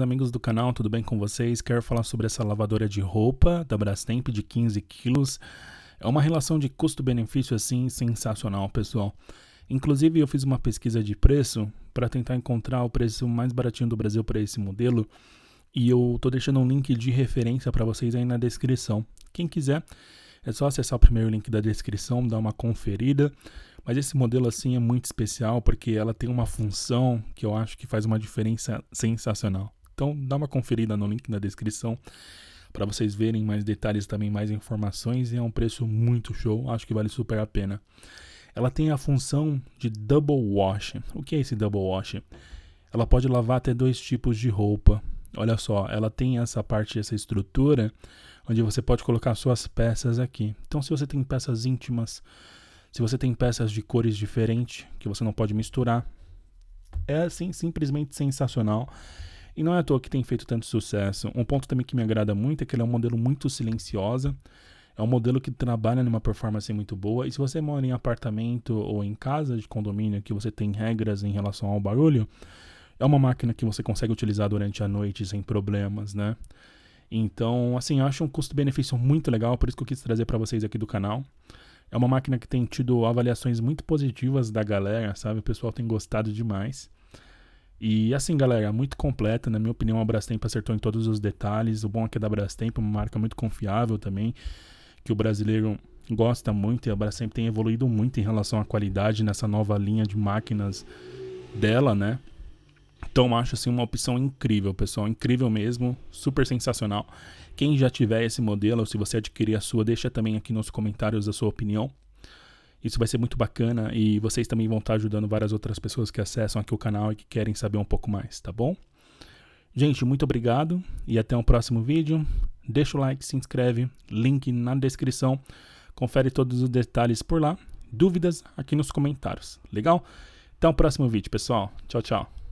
amigos do canal, tudo bem com vocês? Quero falar sobre essa lavadora de roupa da Brastemp de 15 quilos. É uma relação de custo-benefício assim sensacional, pessoal. Inclusive eu fiz uma pesquisa de preço para tentar encontrar o preço mais baratinho do Brasil para esse modelo e eu tô deixando um link de referência para vocês aí na descrição. Quem quiser é só acessar o primeiro link da descrição, dar uma conferida. Mas esse modelo assim é muito especial porque ela tem uma função que eu acho que faz uma diferença sensacional. Então dá uma conferida no link na descrição para vocês verem mais detalhes também, mais informações e é um preço muito show, acho que vale super a pena. Ela tem a função de double wash. O que é esse double wash? Ela pode lavar até dois tipos de roupa. Olha só, ela tem essa parte, essa estrutura onde você pode colocar suas peças aqui. Então, se você tem peças íntimas, se você tem peças de cores diferentes que você não pode misturar, é assim simplesmente sensacional. E não é à toa que tem feito tanto sucesso. Um ponto também que me agrada muito é que ele é um modelo muito silenciosa. É um modelo que trabalha numa performance muito boa. E se você mora em apartamento ou em casa de condomínio que você tem regras em relação ao barulho, é uma máquina que você consegue utilizar durante a noite sem problemas, né? Então, assim, eu acho um custo-benefício muito legal, por isso que eu quis trazer para vocês aqui do canal. É uma máquina que tem tido avaliações muito positivas da galera, sabe? O pessoal tem gostado demais. E assim, galera, muito completa. Na minha opinião, a Brastemp acertou em todos os detalhes. O bom é que é da Brastemp, uma marca muito confiável também, que o brasileiro gosta muito. E a Brastemp tem evoluído muito em relação à qualidade nessa nova linha de máquinas dela, né? Então, acho assim uma opção incrível, pessoal. Incrível mesmo, super sensacional. Quem já tiver esse modelo, ou se você adquirir a sua, deixa também aqui nos comentários a sua opinião. Isso vai ser muito bacana e vocês também vão estar ajudando várias outras pessoas que acessam aqui o canal e que querem saber um pouco mais, tá bom? Gente, muito obrigado e até o um próximo vídeo. Deixa o like, se inscreve, link na descrição. Confere todos os detalhes por lá. Dúvidas aqui nos comentários, legal? Até o próximo vídeo, pessoal. Tchau, tchau.